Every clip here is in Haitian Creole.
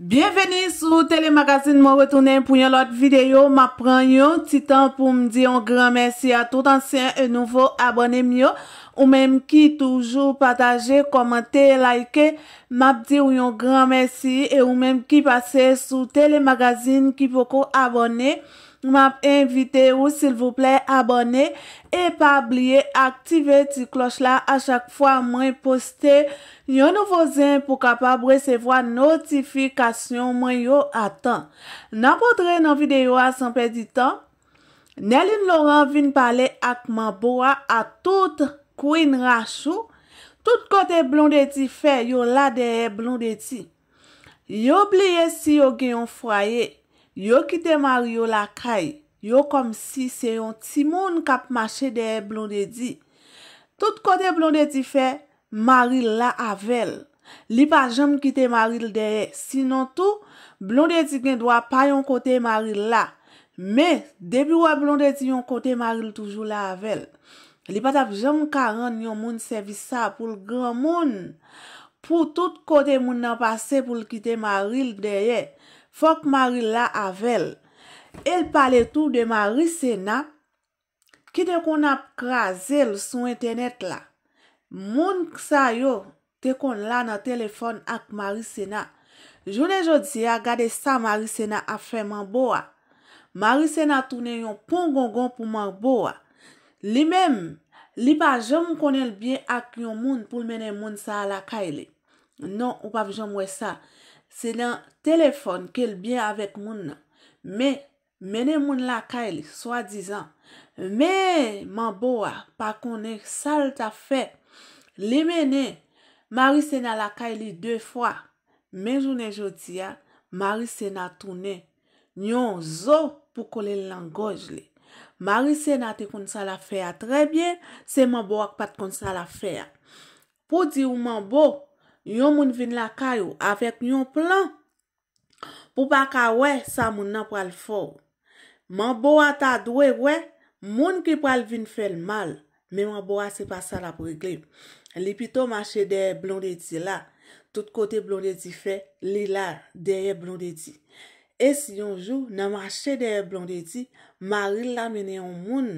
Bienveni sou telemagazine mwen wetounen pou yon lot videyo. Ma pran yon titan pou mdi yon gran mersi a tout ansyen e nouvo abonem yo. Ou menm ki toujou pataje, komante, like, ma pdi yon gran mersi. Ou menm ki pase sou telemagazine ki voko abonem. M ap invite ou sil vouple abone e pa bliye aktive ti kloch la a chak fwa mwen poste yon nouvo zin pou kapab resevo a notifikasyon mwen yo atan. Nan potre nan videyo a sanpe di tan, Neline Laurent vin pale akman boa a tout kouin rachou, tout kote blon de ti fe yon la deye blon de ti. Yo bliye si yo genyon fwaye. Yo kite mari yo la kay, yo kom si se yon ti moun kap mache deye blondedi. Tout kote blondedi fe, mari la avel. Li pa jom kite mari deye, sinon tou, blondedi gen dwa pa yon kote mari la. Me, debi wè blondedi yon kote mari toujou la avel. Li pa tap jom karen yon moun sevi sa pou l gran moun. Po tout kote moun nan pase pou l kite mari deye. Fok Mari la avel, el pale tou de Mari Sena ki te kon ap kra zel sou internet la. Moun ksa yo te kon la nan telefon ak Mari Sena. Jounen jodi a gade sa Mari Sena a fe man boa. Mari Sena toune yon pon gongon pou man boa. Li mem, li pa jom konel biye ak yon moun pou menen moun sa ala kaile. Non, ou pa vi jom we sa. Se nan telefon ke l biye avèk moun nan. Me, mene moun lakay li, swa dizan. Me, man bo ak, pa konen sal ta fè. Li mene, mari se nan lakay li dè fwa. Me jounen jodi ya, mari se nan toune. Nyon zo pou konen langoj li. Mari se nan te konen sal la fè ya. Tre bie, se man bo ak pat konen sal la fè ya. Po di ou man bo... Yon moun vin lakay yo avèk yon plan pou baka wè sa moun nan pral fò. Man bo a ta dwe wè, moun ki pral vin fèl mal. Men man bo a se pa sa la pou eklep. Lepito mache de blondeti la, tout kote blondeti fè, li lar deye blondeti. E si yon jou, nan mache de blondeti, maril la menen yon moun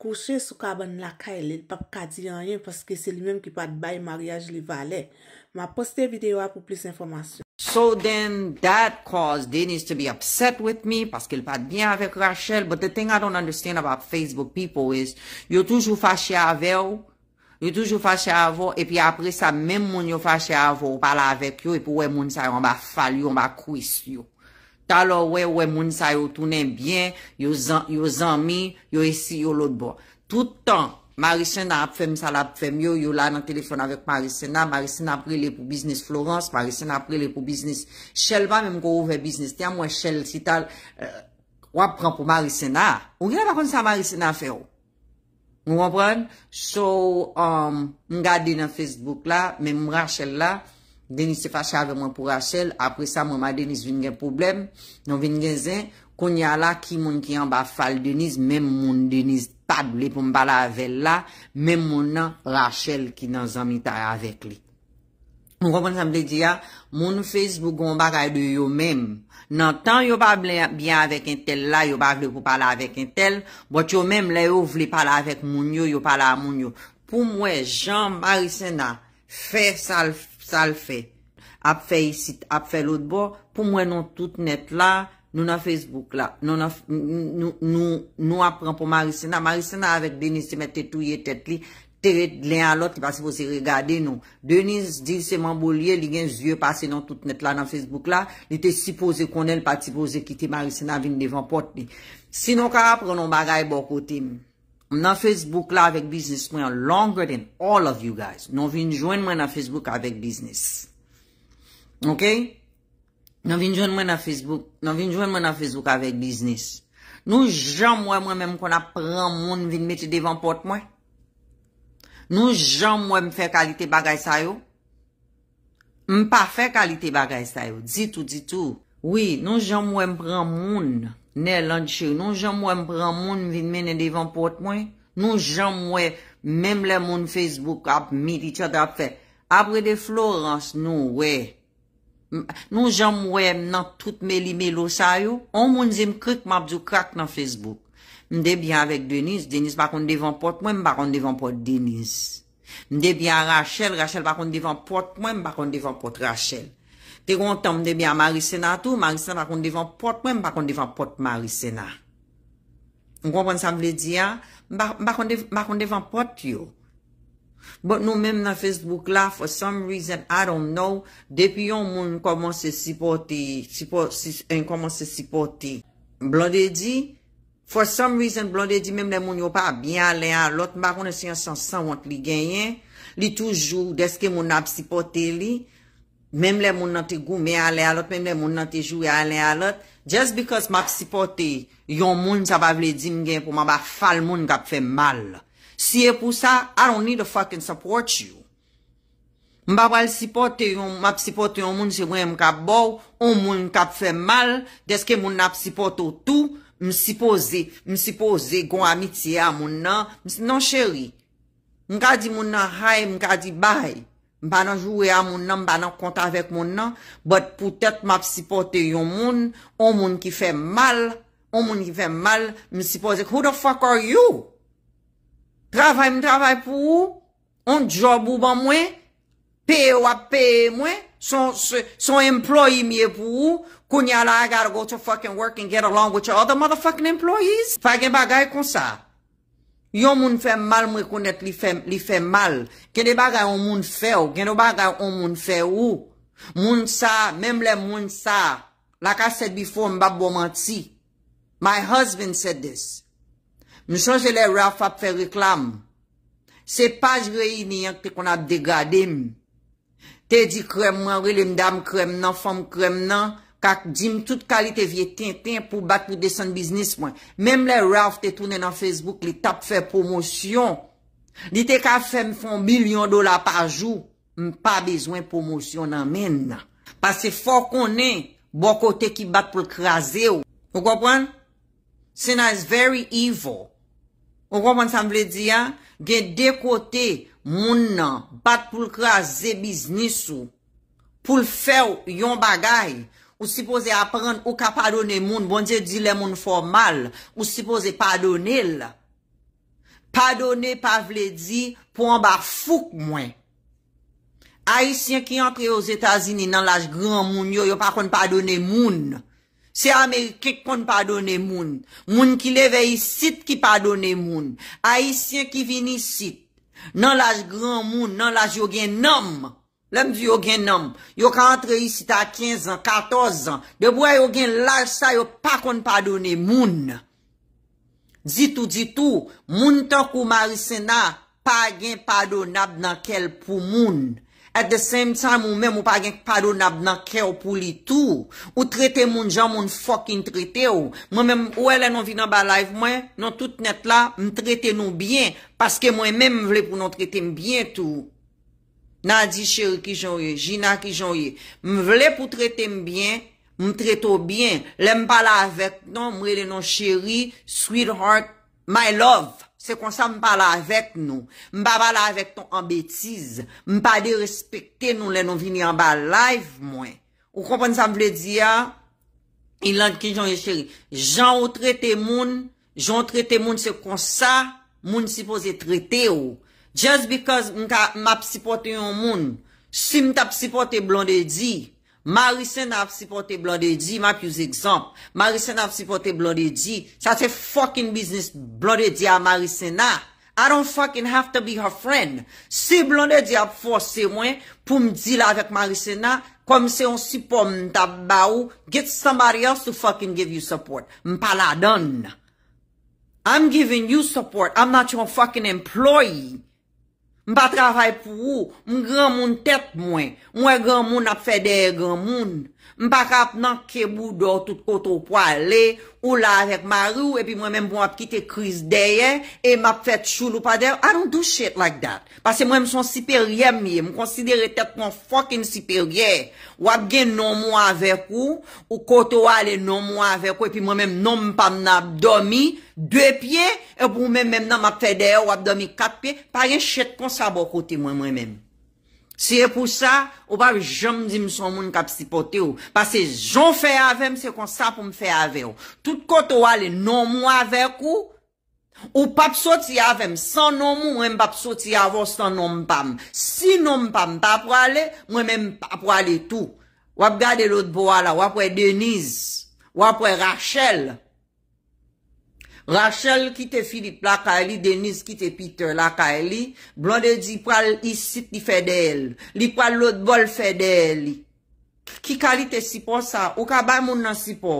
kouche sou kaban lakay lè. Pap kadi yon yon, paske se li mèm ki pat baye mariage li valè. Ma poste videyo a pou plis informasyon. So then, that cause, they needs to be upset with me, paske l pa dbyen avek Rachel, but the thing I don't understand about Facebook people is, yo toujou fache avew, yo toujou fache avew, epi apre sa, menm moun yo fache avew, pala avek yo, epi we moun sayo, an ba fal yo, an ba kouis yo. Talor we, we moun sayo, tounen byen, yo zan mi, yo esi yo lout bo. Tout an, Marissena ap fèm sa la ap fèm yo, yo la nan telefon avèk Marissena, Marissena ap prele pou biznes Florence, Marissena ap prele pou biznes Shelba, mèm kou ouve biznes, tè a mwen Shel, si tal, eh, wap pran pou Marissena. Ou gè la bakon sa Marissena fè ou? Mwen mwen pran? So, mwen um, gade dè nan Facebook la, mèm mwen Rachel la, Denis se fache avè mwen pou Rachel, apre sa mwen mwen Denis vèn gen problem, nou vèn gen zè, konya la ki moun ki an bafal Denis, mèm moun Denis. pa blè pou m bala avè la, mè moun nan Rachel ki nan zanmita avèk li. Moun kon sa m lè di ya, moun Facebook m bakay de yo mèm, nan tan yo pa blè byan avèk entel la, yo bak lè pou pala avèk entel, bot yo mèm lè yo vle pala avèk moun yo, yo pala avèk moun yo. Pou mwen, Jean-Marie Sena, fè sal fè, ap fè yisit, ap fè lout bo, pou mwen nou tout net la, Nou nan Facebook la, nou apren pou Marissina. Marissina avek Denis se mette touye tet li, teret len alot, li pasi pou se regade nou. Denis dir seman bou liye, li gen zye passe nan tout net la nan Facebook la, li te sipoze konel, pa sipoze kite Marissina vin devan pot li. Si nou ka apren nou bagay bokote, nan Facebook la avek business mwen, longer than all of you guys. Nou vin jwen mwen nan Facebook avek business. Ok? Nan vin jwen mwen nan Facebook, nan vin jwen mwen nan Facebook avèk biznis. Nou jan mwen mwen mèm kon ap pran moun vin mète devan pot mwen. Nou jan mwen mwen fè kalite bagay sayo. M pa fè kalite bagay sayo. Di tou, di tou. Oui, nou jan mwen mwen pran moun nè lan chè. Nou jan mwen mwen pran moun vin mène devan pot mwen. Nou jan mwen mèm lè moun Facebook ap midi tè ap fè. Abre de Florence nou wè. Nou jan mwen nan tout me li me lo sa yo, on moun zem krik ma bzou krak nan Facebook. Mdebyan avek Deniz, Deniz bakon devan pot mwen, bakon devan pot Deniz. Mdebyan Rachel, Rachel bakon devan pot mwen, bakon devan pot Rachel. Te gontan mdebyan Maricena tou, Maricena bakon devan pot mwen, bakon devan pot Maricena. Mgonpon san vle di ya, bakon devan pot yo. But nou mèm nan Facebook la, for some reason, I don't know, depi yon moun komanse sipote, sipo, si, yon eh, komanse sipote, blon de di, for some reason, blon de di, mèm le moun yon pa bi alè alot, mba konen se yon san san want li genyen, li toujou, deske moun ap sipote li, mèm le moun nan te gou mè alè alot, mèm le moun nan te jou yon alè alot, just because map sipote, yon moun sa pa vle di mgen pou mba fal moun gap fe mal la. Siye pou sa, I don't need to fucking support you. Mba wale supporte yon, mba supporte yon moun, se mwen mkap bow, yon moun mkap fe mal, deske moun ap supporte ou tou, msipoze, msipoze, msipoze kon amitye a moun nan, msipoze, nan cheri, mkadi moun nan hay, mkadi bay, mbana jowe a moun nan, mbana konta vek moun nan, but poutet map supporte yon moun, yon moun ki fe mal, yon moun ki fe mal, msipoze, who the fuck are you? Travay m travay pou ou? On job ou ban mwen? Pe ou ap pe mwen? Son employe mi e pou ou? Koun ya la, I gotta go to fucking work and get along with your other motherfucking employees? Fag gen bagay kon sa. Yo moun fe mal mwen kon net li fe mal. Gen de bagay ou moun fe ou? Gen de bagay ou moun fe ou? Moun sa, mem le moun sa. Like I said before, m bab waman ti. My husband said this. Nou chanje le raf ap fè reklam. Se pa jre yi ni yank te kon ap degade m. Te di krem mwen, re le mdam krem nan, fòm krem nan, kak di m tout kalite vye ten ten pou bat pou desen bisnis mwen. Mem le raf te toune nan Facebook li tap fè promosyon. Li te ka fè m fon milyon dola pa jou, m pa bezwen promosyon nan men nan. Pa se fò konen, bò kote ki bat pou kreze ou. Mwen kompran? Senan is very evil. Ou koman sa m vle di ya, gen dekote moun nan, bat pou l kra ze biznis ou, pou l few yon bagay, ou sipoze apren ou ka padone moun, bon diye dilem moun formal, ou sipoze padone l. Padone pa vle di pou an ba fuk mwen. Aisyen ki an pre yo zetazini nan laj gran moun yo, yo pa kon padone moun nan. Se Amerikik kon padone moun, moun ki leve yisit ki padone moun, a yisye ki vini yisit, nan laj gran moun, nan laj yo gen nam, lèm vi yo gen nam, yo ka antre yisit a 15 an, 14 an, debo a yo gen laj sa yo pa kon padone moun. Di tou di tou, moun tankou Marissena pa gen padonab nan kel pou moun. At the same time, ou mèm ou pa genk padou nab nan kè ou pou li tou, ou tretè moun jan moun fokin tretè ou. Mèm mèm, ouè e lè nan vi nan balayf mwen, nan tout net la, m tretè nou byen, paske mwen mèm m vle pou nan tretè m byen tou. Nan di chèri ki jan yè, jina ki jan yè, m vle pou tretè m byen, m tretò byen, lè m pala avèk, nan m wè lè nan chèri, sweet heart, my love. Se kon sa m pa la avek nou, m pa la avek ton an betiz, m pa de respekte nou le nou vini an ba live mwen. Ou kompon sa m vle di ya, ilan ki joun e cheri, joun o trete moun, joun o trete moun se kon sa, moun si pose trete ou. Just because m ap sipote yon moun, si m tap sipote blon de di, Maricena ap sipote Blondie D, ma ap yuze ekzamp. Maricena ap sipote Blondie D, sa se fokin biznis Blondie D a Maricena. I don fokin have to be her friend. Se Blondie D ap fose mwen pou mdila avek Maricena, kom se on sipo mdaba ou, get somebody else to fokin give you support. Mpa la don. I'm giving you support, I'm not your fokin employee. Ba travay pou ou, mwen gran moun tet mwen. Mwen gran moun ap fede gran moun. Mpa kap nan kebou do tout koto pou ale, ou la avek ma rou, epi mwen menm pou ap kite kriz deye, e map fet choul ou pa deye, anon dou chet like dat. Pase mwenm son siperyem ye, mwen konsidere tet mwen fokin siperyem, wap gen non mwa avek ou, ou koto ale non mwa avek ou, epi mwenmenm non mpam nan abdomi, dwe pye, epi mwenmenm nan map fet deye, wap domi kap pye, pa ye chet kon sa bo kote mwenm mwenmenm. Si e pou sa, ou pa bi jom di mson moun kap sipote ou. Pase jom fe avem, se kon sa pou mfe ave ou. Tout koto wale, non mwa avek ou, ou pap soti avem. San non mwen pap soti avem, san non mpam. Si non mpam pap wale, mwen mwen pap wale tou. Wap gade lout bo wala, wap wè Deniz, wap wè Rachel. Rachel ki te Filip la ka e li, Deniz ki te Peter la ka e li, blonde di pral isit li fedel, li pral lot bol fedel. Ki kalite sipo sa, ou ka bay moun nan sipo?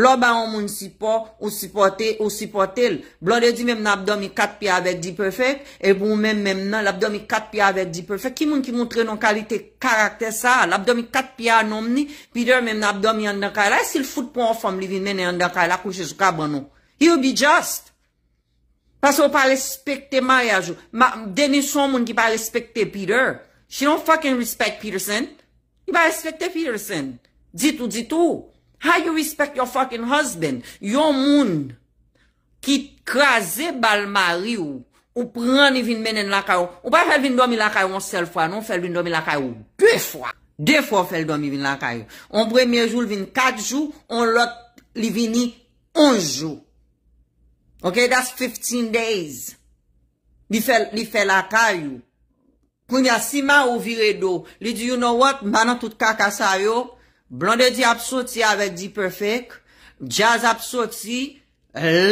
Lo bay moun sipo, ou sipote, ou sipotel. Blonde di mem nan abdomi kat piya avet di prefek, e pou mem mem nan, l'abdomi kat piya avet di prefek. Ki moun ki montre nan kalite karakter sa, l'abdomi kat piya anomni, pi der mem nan abdomi yandakay la, e si l'fout pou anfam li vi men yandakay la, kouche sou ka bon nou. He will be just. Pasè ou pa l'especte Maria jou. Ma deni son moun ki pa l'especte Peter. She don't fucking respect Peterson. I pa l'especte Peterson. Di tou, di tou. How you respect your fucking husband? Yon moun ki krasè bal mari ou. Ou pran li vin menen lakay ou. Ou pa fel vin domi lakay ou ansel fwa. Non fel vin domi lakay ou. De fwa. De fwa fel domi vin lakay ou. On bremye jou lvin kat jou. On lot li vini anjou. Ok, that's 15 days. Li fe lakay yo. Koun ya siman ou vire do. Li di, you know what, manan tout kakasa yo, blonde di apsoti avek di perfect, jazz apsoti,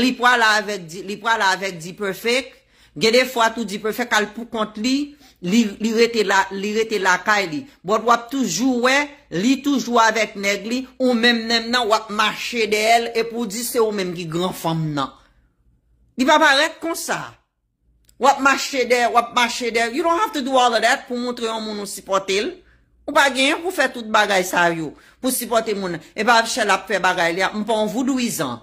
li pra la avek di perfect, gede fwa tout di perfect alpou kont li, li rete lakay li. But wap toujou we, li toujou avek neg li, ou mem nem nan wap mache de el, e pou di se ou mem ki gran fom nan. Di pa parek kon sa. Wap mache der, wap mache der. You don't have to do all of that pou montre an moun ou sipote el. Ou pa gen, pou fè tout bagay sa you. Pou sipote moun. E ba, chè la pou fè bagay liya. Mpon voudouizan.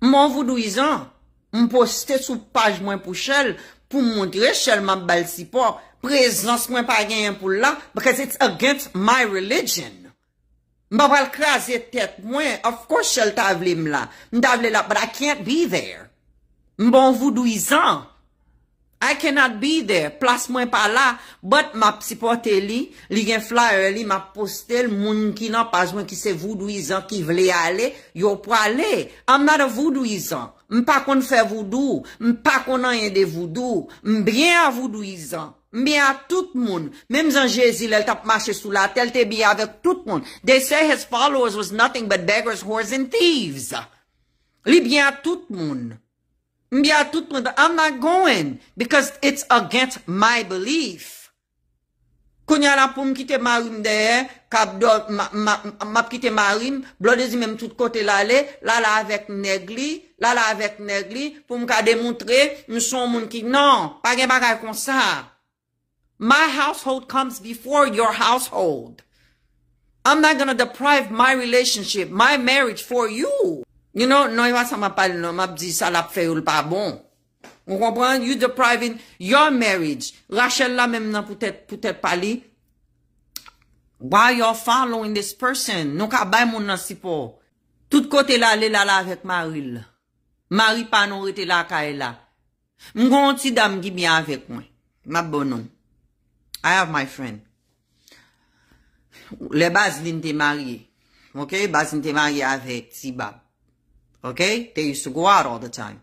Mpon voudouizan. Mpon stè sou page mwen pou chèl. Pou montre chèl mabal sipo. Prezans mwen pa gen yon pou la. Because it's against my religion. Mpon val krasè tèt mwen. Of course chèl ta vlim la. Mpon ta vlim la, but I can't be there. Mbon voudouizan. I cannot be there. Plas mwen pa la. But ma psipote li. Li gen flyer li. Ma postel moun ki nan pa jwen ki se voudouizan ki vle ale. Yo pou ale. I'm not a voudouizan. Mpa kon fè voudou. Mpa kon an yon de voudou. Mbyen a voudouizan. Mbyen a tout moun. Mem zan Jezi lel tap mache sou la tel te biye ave tout moun. They say his followers was nothing but beggars, whores and thieves. Li byen a tout moun. I'm not going because it's against my belief. Konya la pou m marim deye, kap do, map kite marim, blodezi menm tout kote lale, lala avek negli, lala avek negli, pou m demontre, m moun ki nan, pa gen bagay kon sa. My household comes before your household. I'm not gonna deprive my relationship, my marriage for you. You know, nou yon sa ma pali nou, ma bdi sa la pfe oul pa bon. Ou kompran, you depriving your marriage. Rachel la menm nan pou tè pali. Why you're following this person? Nou ka bay moun nan sipo. Tout kote la, lè la la avèk ma ril. Mari pa nou rete la ka el la. Mwen kon ti dam gi byan avèk mwen. Ma bon non. I have my friend. Le bas li nte mari. Ok, bas li nte mari avèk si bab. Okay? They used to go out all the time.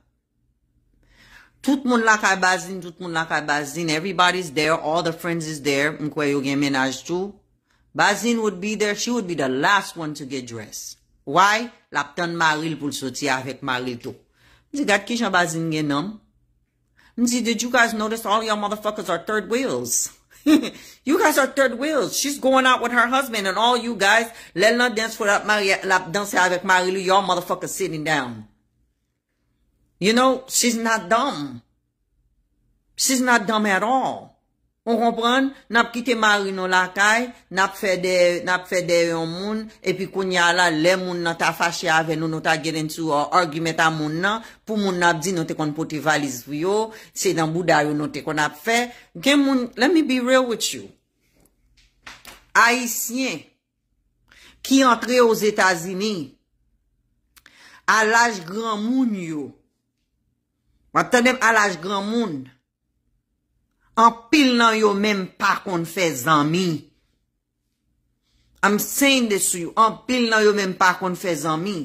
Tout moun lakay bazin, tout moun lakay bazin. Everybody's there. All the friends is there. Mkwe gen menaj too. Bazin would be there. She would be the last one to get dressed. Why? Laptan maril pou soti avek maril too. Mzi gat kishan bazin gen nam. did you guys notice all your motherfuckers are third wheels? you guys are third wheels. She's going out with her husband and all you guys letting her dance without Maria, la danse avec Marie-Lou. Y'all motherfuckers sitting down. You know, she's not dumb. She's not dumb at all. On kompren, nap kite marino lakay, nap federe yon moun, epi konya la, le moun nan ta fache ave, nou nou ta geden sou argimet a moun nan, pou moun nap di nou te kon pote valiz vyo, se dan bouda yon nou te kon ap fe. Gen moun, let me be real with you. Aisyen, ki antre yo zetazini, alaj gran moun yo, wap tanem alaj gran moun, An pil nan yo men pa kon fè zanmi. Am sen desu yo. An pil nan yo men pa kon fè zanmi.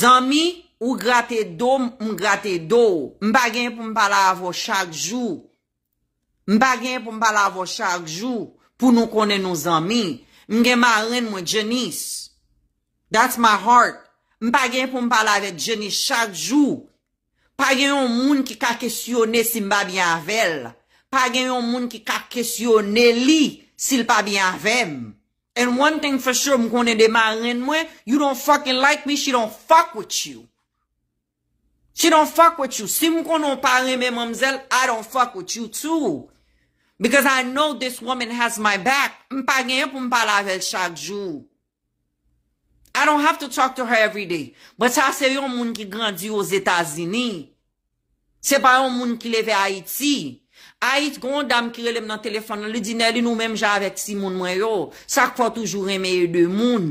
Zanmi ou gratè do, mou gratè do. M bagen pou m bala avò chak jou. M bagen pou m bala avò chak jou. Pou nou konen nou zanmi. M gen ma ren mwen jenis. That's my heart. M bagen pou m bala avè jenis chak jou. Pagen yon moun ki kake syo ne si m babi avèl. pa gen yon moun ki kak kesyon ne li sil pa byan vèm. And one thing for sure, mou konen deman ren mwen, you don't fucking like me, she don't fuck with you. She don't fuck with you. Si mou konon pa ren mè mamzèl, I don't fuck with you too. Because I know this woman has my back. Mou pa gen yon pou mou pa lavel chak jou. I don't have to talk to her everyday. But sa se yon moun ki grandi yo zetazini. Se pa yon moun ki leve Haiti. Haït, goun dam kirelem nan telefon nan li dinè, li nou menm ja avèk si moun mwen yo. Sakwa toujou reme yo e de moun.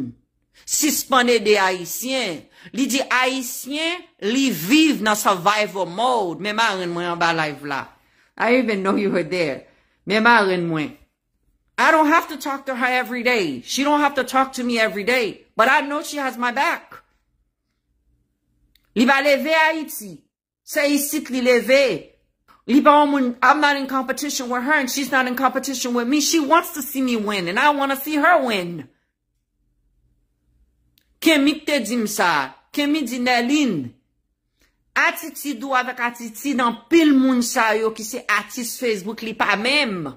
Si spande de haïtien, li di haïtien, li viv nan survival mode. Mè mè ren mwen an ba live la. I even know you were there. Mè mè ren mwen. I don't have to talk to her every day. She don't have to talk to me every day. But I know she has my back. Li va leve Haïti. Se yi sit li leve. Li pa ou moun, I'm not in competition with her and she's not in competition with me. She wants to see me win and I want to see her win. Kè mi kte di msa? Kè mi di nelin? Atiti dou avèk atiti nan pil moun sa yo ki se atis Facebook li pa menm.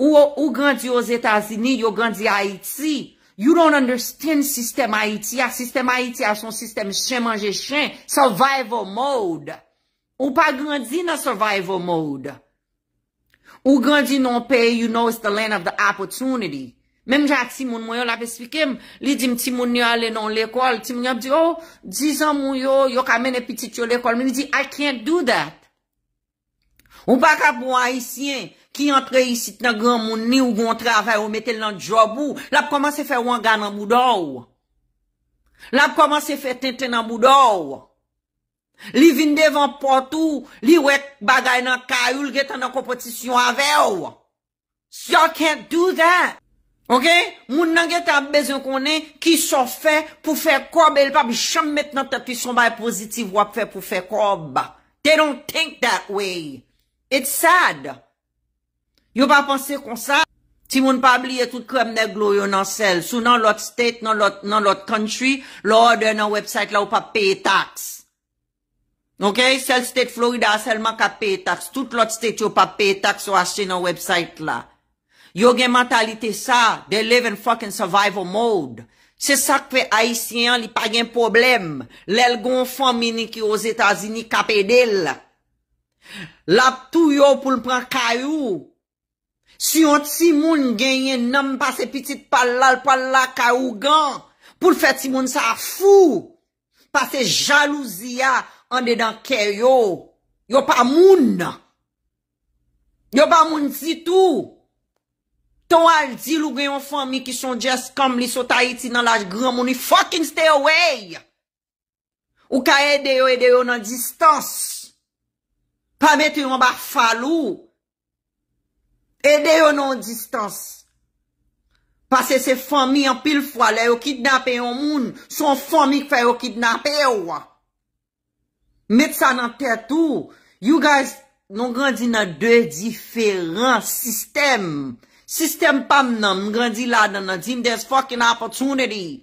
Ou gan di yo Zeta Zini, yo gan di Haiti. You don't understand sistem Haiti. A sistem Haiti a son sistem chen manje chen. Survival mode. Ou pa grandzi nan survival mode. Ou grandzi nan pay, you know, it's the land of the opportunity. Mem jat si moun moun yo la pe spikem, li di mti moun yo ale nan l'ekol, ti moun yo ap di, oh, di jan moun yo, yo ka mene piti tiyo l'ekol, mi li di, I can't do that. Ou pa kap moun haisyen, ki entre isi nan grand moun ni, ou gon travay, ou metel nan job ou, la pou koman se fe wangan nan moudou. La pou koman se fe tenten nan moudou. Ou, Li vin devan potou, li wek bagay nan kayoul getan nan kompotisyon avè ou. So yon can't do that. Ok? Moun nan getan ap bezon konen ki so fe pou fe kob. El pa bi chanm met nan tapisyon baye pozitiv wap fe pou fe kob. They don't think that way. It's sad. Yon pa pense kon sa. Ti moun pa bli etout kwenm neglo yon nan sel. Sou nan lot state, nan lot country, lor de nan website la ou pa pay tax. Ok, sel state Florida selman ka pay tax, tout lot state yo pa pay tax yo ashe nan website la. Yo gen mentalite sa, they live in fucking survival mode. Se sakwe Haitien li pa gen problem, lel gonfamini ki yo Zetazini ka pedel. La tout yo pou l'pran kayou. Si yon timoun genyen nam pa se pitit palal pala kayou gen, pou l'fet timoun sa fou, pa se jalouzia, Ande dan kè yo. Yo pa moun. Yo pa moun zi tou. Ton al di lou gen yon fòmi ki son jes kèm li sotayiti nan laj grò moun. Ni fòkin stay away. Ou ka ede yo, ede yo nan distans. Pa met yon ba falou. Ede yo nan distans. Pase se fòmi an pil fò, le yo kidnapen yon moun. Son fòmi ki fè yo kidnapen yon moun. Met sa nan tè tou, you guys nou grandin nan dè diferans sistem. Sistem pa m nan, m grandin la nan nan, jim des fokin apotounity.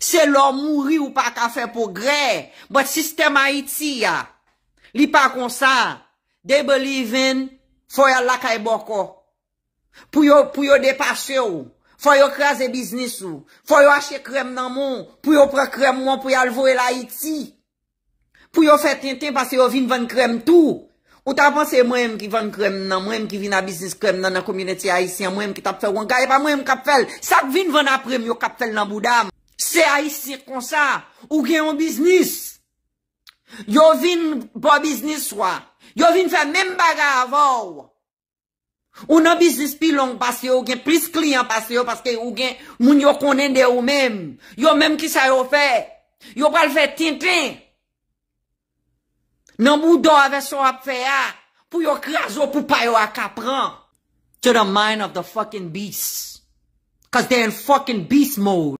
Se lò mouri ou pa ka fè pou gre, bat sistem Haiti ya. Li pa konsan, they believe in, fò yon lakay boko. Pou yon, pou yon depase ou, fò yon kreze biznis ou, fò yon ashe krem nan moun, pou yon pre krem moun, pou yon vore la Haiti. Pou yo fè tintin pasè yo vin van krem tou. Ou ta panse mwen m ki van krem nan, mwen m ki vin a biznis krem nan nan komineti Aisyen, mwen m ki tap fè wangay pa mwen m kap fèl. Sak vin van aprem yo kap fèl nan boudam. Se Aisyen konsa, ou gen yon biznis. Yo vin pa biznis swa. Yo vin fè men baga avow. Ou nan biznis pi long pasè yo gen, plis kliyan pasè yo pasè yo gen, moun yo konen de ou men. Yo men ki sa yo fè. Yo pral fè tintin. Nan son pou pa akapran. To the mind of the fucking beast. Cause they're in fucking beast mode.